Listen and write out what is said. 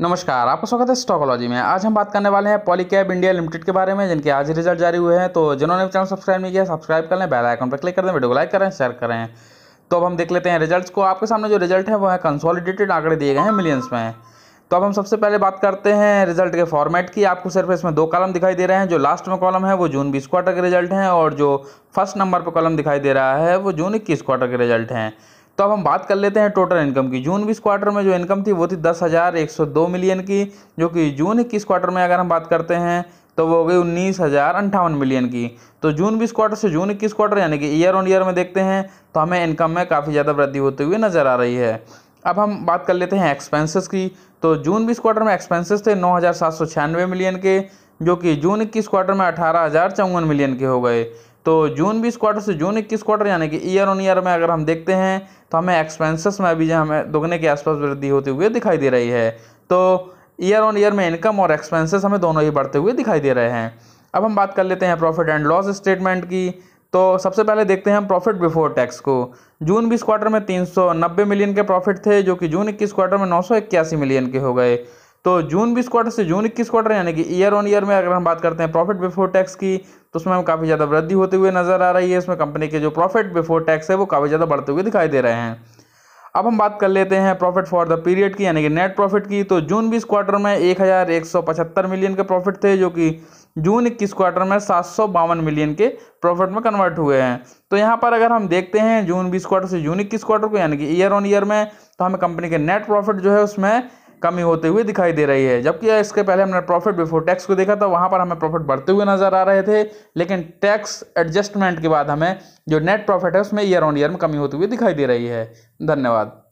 नमस्कार आपका स्वागत है स्टॉकोलॉजी में आज हम बात करने वाले हैं पॉलीकैब इंडिया लिमिटेड के बारे में जिनके आज रिजल्ट जारी हुए हैं तो जिन्होंने चैनल सब्सक्राइब नहीं किया सब्सक्राइब कर लें बेल आइकन पर क्लिक कर दें वीडियो को लाइक करें शेयर करें तो अब हम देख लेते हैं रिजल्ट्स को आपके सामने जो रिजल्ट है वो है कंसोलिडेटेड आंकड़े दिए गए हैं मिलियंस में तो अब हम सबसे पहले बात करते हैं रिजल्ट के फॉर्मेट की आपको सिर्फ इसमें दो कॉलम दिखाई दे रहे हैं जो लास्ट में कॉलम है वो जून बीस क्वार्टर के रिजल्ट हैं और जो फर्स्ट नंबर पर कॉलम दिखाई दे रहा है वो जून इक्कीस क्वार्टर के रिजल्ट हैं तो अब हम बात कर लेते हैं टोटल इनकम की जून बीस क्वार्टर में जो इनकम थी वो थी दस हज़ार एक सौ दो मिलियन की जो कि जून इक्कीस क्वार्टर में अगर हम बात करते हैं तो वो हो गई उन्नीस हज़ार अंठावन मिलियन की तो जून बीस क्वार्टर से जून इक्कीस क्वार्टर यानी कि ईयर ऑन ईयर में देखते हैं तो हमें इनकम में काफ़ी ज़्यादा वृद्धि होती हुई नज़र आ रही है अब हम बात कर लेते हैं एक्सपेंसेस की तो जून बीस क्वार्टर में एक्सपेंसेस थे नौ हज़ार सात सौ छियानवे मिलियन के जो कि जून इक्कीस क्वार्टर में अठारह हज़ार चौवन मिलियन के हो गए तो जून बीस क्वार्टर से जून इक्कीस क्वार्टर यानी कि ईयर ऑन ईयर में अगर हम देखते हैं तो हमें एक्सपेंसेस में अभी जो हमें दोगुने के आसपास वृद्धि होती हुई दिखाई दे रही है तो ईयर ऑन ईयर में इनकम और एक्सपेंसेस हमें दोनों ही बढ़ते हुए दिखाई दे रहे हैं अब हम बात कर लेते हैं प्रॉफिट एंड लॉस स्टेटमेंट की तो सबसे पहले देखते हैं हम प्रॉफिट बिफोर टैक्स को जून बीस क्वार्टर में तीन मिलियन के प्रॉफिट थे जो कि जून इक्कीस क्वार्टर में नौ मिलियन के हो गए तो जून बीस क्वार्टर से जून इक्कीस क्वार्टर यानी कि ईयर ऑन ईयर में अगर हम बात करते हैं प्रॉफिट बिफोर टैक्स की तो उसमें हम काफ़ी ज़्यादा वृद्धि होते हुए नज़र आ रही है इसमें कंपनी के जो प्रॉफिट बिफोर टैक्स है वो काफ़ी ज़्यादा बढ़ते हुए दिखाई दे रहे हैं अब हम बात कर लेते हैं प्रॉफिट फॉर द पीरियड की यानी कि नेट प्रॉफिट की तो जून बीस क्वार्टर में एक हज़ार एक सौ पचहत्तर मिलियन के प्रॉफिट थे जो कि जून इक्कीस क्वार्टर में सात सौ बावन मिलियन के प्रॉफिट में कन्वर्ट हुए हैं तो यहाँ पर अगर हम देखते हैं जून बीस क्वार्टर से जून इक्कीस क्वार्टर को यानी कि ईयर ऑन ईयर में तो हमें कंपनी के नेट प्रॉफिट जो है उसमें कमी होते हुए दिखाई दे रही है जबकि इसके पहले हमने प्रॉफिट बिफोर टैक्स को देखा था वहाँ पर हमें प्रॉफिट बढ़ते हुए नज़र आ रहे थे लेकिन टैक्स एडजस्टमेंट के बाद हमें जो नेट प्रॉफिट है उसमें ईयर ऑन ईयर में कमी होती हुई दिखाई दे रही है धन्यवाद